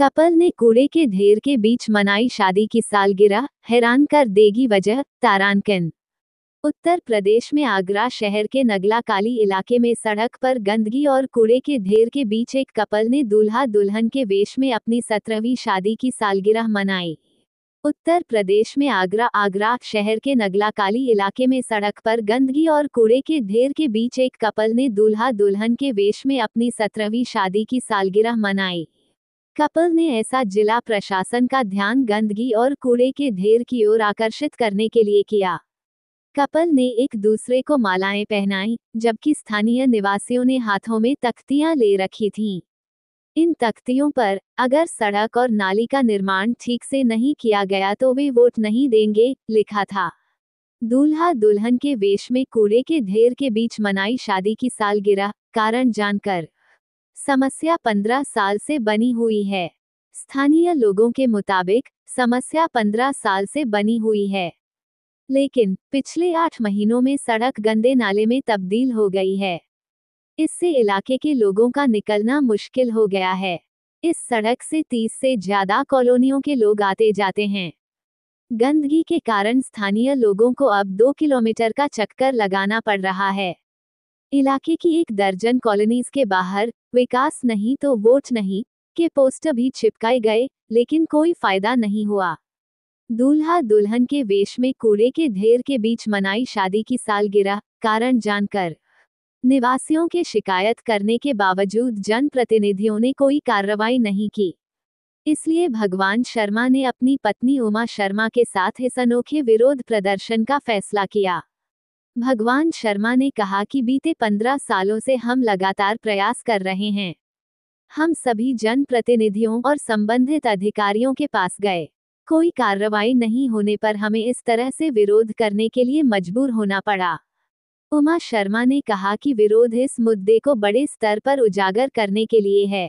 Couple ने कूड़े के ढेर के बीच मनाई शादी की सालगिरह हैरान कर देगी वजह तारानकन उत्तर प्रदेश में आगरा शहर के नगला काली इलाके में सड़क पर गंदगी और कूड़े के ढेर के बीच एक कपल ने दूल्हा दुल्हन के वेश में अपनी सत्रहवीं शादी की सालगिरह मनाई उत्तर प्रदेश में आगरा आगरा शहर के नगला काली इलाके में सड़क पर गंदगी और कूड़े के ढेर के बीच एक कपल ने दूल्हा दुल्हन के वेश में अपनी सत्रहवीं शादी की सालगिरह मनाई कपल ने ऐसा जिला प्रशासन का ध्यान गंदगी और कूड़े के ढेर की ओर आकर्षित करने के लिए किया कपल ने एक दूसरे को मालाएं पहनाई जबकि स्थानीय निवासियों ने हाथों में तख्तियां ले रखी थीं। इन तख्तियों पर अगर सड़क और नाली का निर्माण ठीक से नहीं किया गया तो वे वोट नहीं देंगे लिखा था दूल्हा दुल्हन के वेश में कूड़े के ढेर के बीच मनाई शादी की सालगिरह कारण जानकर समस्या 15 साल से बनी हुई है स्थानीय लोगों के मुताबिक समस्या 15 साल से बनी हुई है लेकिन पिछले आठ महीनों में सड़क गंदे नाले में तब्दील हो गई है इससे इलाके के लोगों का निकलना मुश्किल हो गया है इस सड़क से तीस से ज्यादा कॉलोनियों के लोग आते जाते हैं गंदगी के कारण स्थानीय लोगों को अब दो किलोमीटर का चक्कर लगाना पड़ रहा है इलाके की एक दर्जन कॉलोनीज के बाहर विकास नहीं तो वोट नहीं के पोस्टर भी छिपकाए गए लेकिन कोई फायदा नहीं हुआ दूल्हा दुल्हन के वेश में कूड़े के ढेर के बीच मनाई शादी की सालगिरह कारण जानकर निवासियों के शिकायत करने के बावजूद जनप्रतिनिधियों ने कोई कार्रवाई नहीं की इसलिए भगवान शर्मा ने अपनी पत्नी उमा शर्मा के साथ इस अनोखे विरोध प्रदर्शन का फैसला किया भगवान शर्मा ने कहा कि बीते पंद्रह सालों से हम लगातार प्रयास कर रहे हैं हम सभी जनप्रतिनिधियों और संबंधित अधिकारियों के पास गए कोई कार्रवाई नहीं होने पर हमें इस तरह से विरोध करने के लिए मजबूर होना पड़ा उमा शर्मा ने कहा कि विरोध इस मुद्दे को बड़े स्तर पर उजागर करने के लिए है